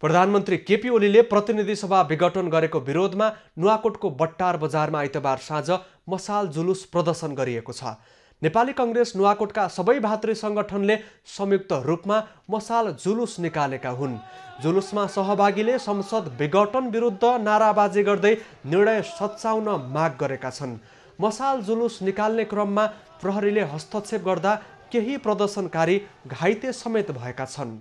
प्रधानमन्त्री केपी ओलीले प्रतिनिधि सभा विघटन गरेको विरोधमा नुवाकोटको बट्टार बजारमा आइतबार साँझ मसाल जुलुस प्रदर्शन गरिएको छ नेपाली कङ्ग्रेस नुवाकोटका सबै भातृ सङ्गठनले संयुक्त रूपमा मसाल जुलुस निकालेका हुन् जुलुसमा सहभागीले संसद विघटन विरुद्ध नाराबाजी गर्दै निर्णय सच्चाउन माग गरेका छन् मसाल जुलुस निकाल्ने क्रममा प्रहरीले हस्तक्षेप गर्दा केही प्रदर्शनकारी घाइते समेत भएका छन्